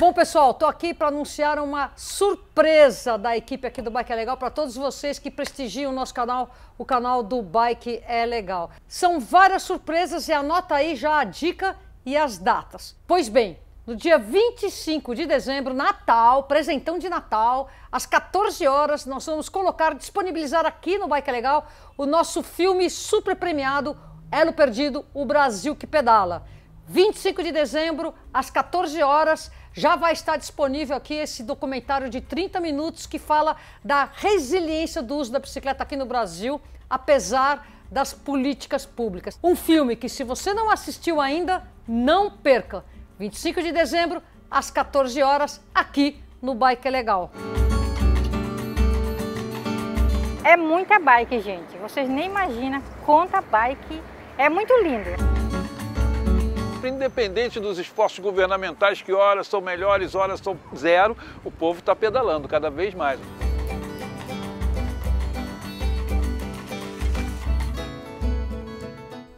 Bom, pessoal, estou aqui para anunciar uma surpresa da equipe aqui do Bike é Legal para todos vocês que prestigiam o nosso canal, o canal do Bike é Legal. São várias surpresas e anota aí já a dica e as datas. Pois bem, no dia 25 de dezembro, Natal, presentão de Natal, às 14 horas, nós vamos colocar, disponibilizar aqui no Bike é Legal o nosso filme super premiado Elo Perdido, o Brasil que Pedala. 25 de dezembro, às 14 horas, já vai estar disponível aqui esse documentário de 30 minutos que fala da resiliência do uso da bicicleta aqui no Brasil, apesar das políticas públicas. Um filme que, se você não assistiu ainda, não perca. 25 de dezembro, às 14 horas, aqui no Bike é Legal. É muita bike, gente. Vocês nem imaginam quanta bike. É muito lindo sempre, independente dos esforços governamentais, que horas são melhores, horas são zero, o povo está pedalando cada vez mais.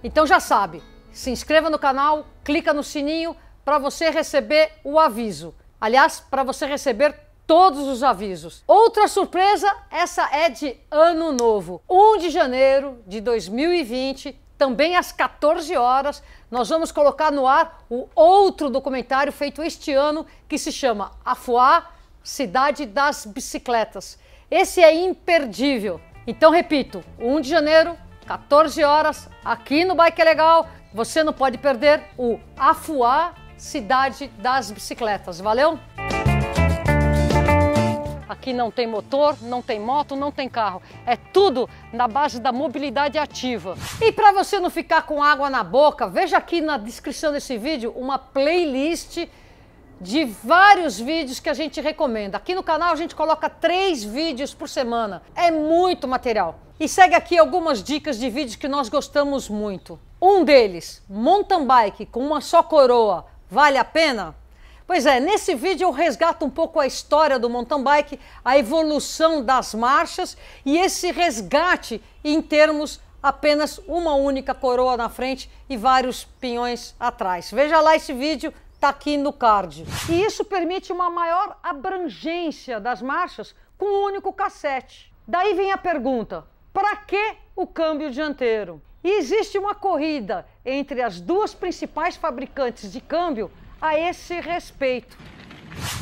Então já sabe, se inscreva no canal, clica no sininho para você receber o aviso. Aliás, para você receber todos os avisos. Outra surpresa, essa é de ano novo. 1 de janeiro de 2020 também às 14 horas, nós vamos colocar no ar o outro documentário feito este ano que se chama Afuá, Cidade das Bicicletas. Esse é imperdível. Então, repito, 1 de janeiro, 14 horas, aqui no Bike é Legal. Você não pode perder o Afuá Cidade das Bicicletas. Valeu? Aqui não tem motor, não tem moto, não tem carro. É tudo na base da mobilidade ativa. E para você não ficar com água na boca, veja aqui na descrição desse vídeo uma playlist de vários vídeos que a gente recomenda. Aqui no canal a gente coloca três vídeos por semana. É muito material. E segue aqui algumas dicas de vídeos que nós gostamos muito. Um deles, mountain bike com uma só coroa, vale a pena? Pois é, nesse vídeo eu resgato um pouco a história do mountain bike, a evolução das marchas e esse resgate em termos apenas uma única coroa na frente e vários pinhões atrás. Veja lá esse vídeo, está aqui no card. E isso permite uma maior abrangência das marchas com um único cassete. Daí vem a pergunta: para que o câmbio dianteiro? E existe uma corrida entre as duas principais fabricantes de câmbio a esse respeito.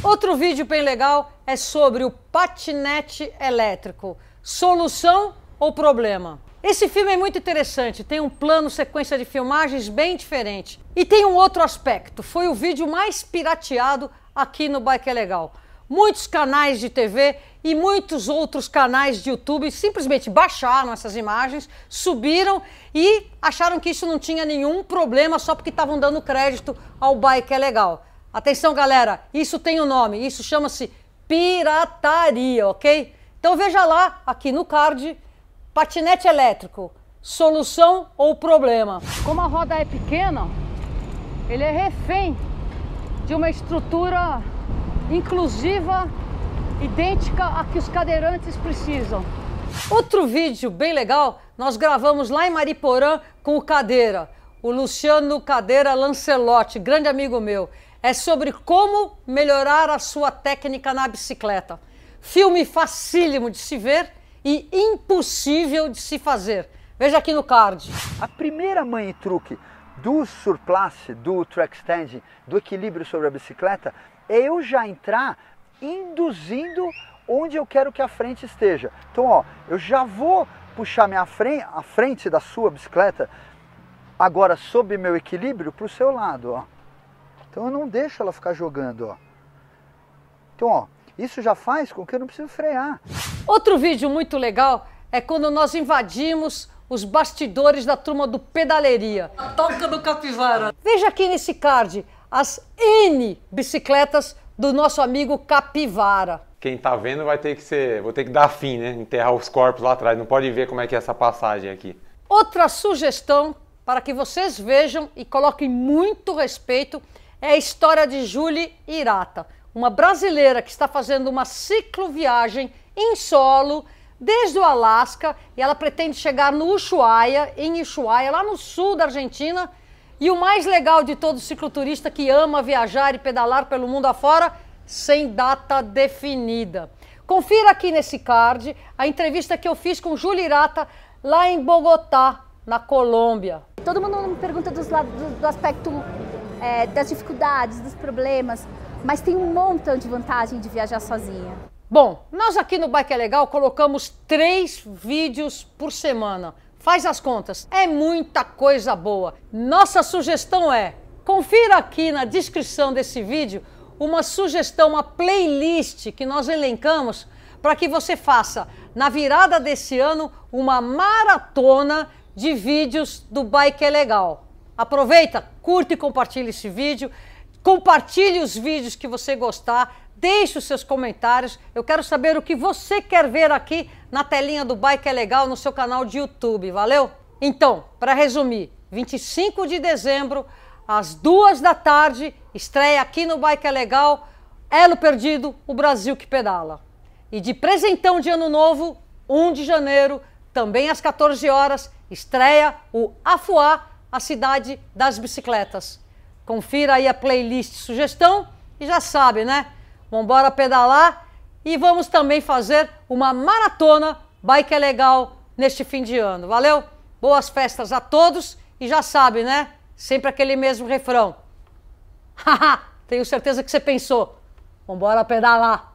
Outro vídeo bem legal é sobre o patinete elétrico. Solução ou problema? Esse filme é muito interessante, tem um plano sequência de filmagens bem diferente. E tem um outro aspecto, foi o vídeo mais pirateado aqui no Bike é Legal muitos canais de TV e muitos outros canais de YouTube simplesmente baixaram essas imagens, subiram e acharam que isso não tinha nenhum problema só porque estavam dando crédito ao bike é legal. Atenção, galera, isso tem um nome, isso chama-se pirataria, ok? Então veja lá aqui no card patinete elétrico, solução ou problema. Como a roda é pequena, ele é refém de uma estrutura inclusiva, idêntica à que os cadeirantes precisam. Outro vídeo bem legal nós gravamos lá em Mariporã com o Cadeira, o Luciano Cadeira Lancelotti, grande amigo meu. É sobre como melhorar a sua técnica na bicicleta. Filme facílimo de se ver e impossível de se fazer. Veja aqui no card. A primeira mãe truque do surplace, do track standing, do equilíbrio sobre a bicicleta é eu já entrar induzindo onde eu quero que a frente esteja. Então, ó, eu já vou puxar minha frente, a frente da sua bicicleta agora sob meu equilíbrio para o seu lado, ó. Então eu não deixo ela ficar jogando, ó. Então, ó, isso já faz com que eu não preciso frear. Outro vídeo muito legal é quando nós invadimos os bastidores da turma do Pedaleria. A toca do Capivara. Veja aqui nesse card as N bicicletas do nosso amigo Capivara. Quem tá vendo vai ter que ser, vou ter que dar fim, né? Enterrar os corpos lá atrás, não pode ver como é que é essa passagem aqui. Outra sugestão para que vocês vejam e coloquem muito respeito é a história de Julie Irata, uma brasileira que está fazendo uma cicloviagem em solo desde o Alasca e ela pretende chegar no Ushuaia, em Ushuaia, lá no sul da Argentina, e o mais legal de todo cicloturista que ama viajar e pedalar pelo mundo afora, sem data definida. Confira aqui nesse card a entrevista que eu fiz com Júlia Irata lá em Bogotá, na Colômbia. Todo mundo me pergunta dos, do, do aspecto é, das dificuldades, dos problemas, mas tem um montão de vantagem de viajar sozinha. Bom, nós aqui no Bike é Legal colocamos três vídeos por semana Faz as contas, é muita coisa boa. Nossa sugestão é: confira aqui na descrição desse vídeo uma sugestão, uma playlist que nós elencamos para que você faça na virada desse ano uma maratona de vídeos do Bike é Legal. Aproveita, curte e compartilhe esse vídeo. Compartilhe os vídeos que você gostar Deixe os seus comentários. Eu quero saber o que você quer ver aqui na telinha do Bike é Legal no seu canal de YouTube. Valeu? Então, para resumir, 25 de dezembro, às duas da tarde, estreia aqui no Bike é Legal, Elo Perdido, o Brasil que pedala. E de presentão de ano novo, 1 de janeiro, também às 14 horas, estreia o Afuá, a cidade das bicicletas. Confira aí a playlist sugestão e já sabe, né? Vamos embora pedalar e vamos também fazer uma maratona Bike é Legal neste fim de ano. Valeu? Boas festas a todos e já sabe, né? Sempre aquele mesmo refrão. Haha, tenho certeza que você pensou. Vamos embora pedalar.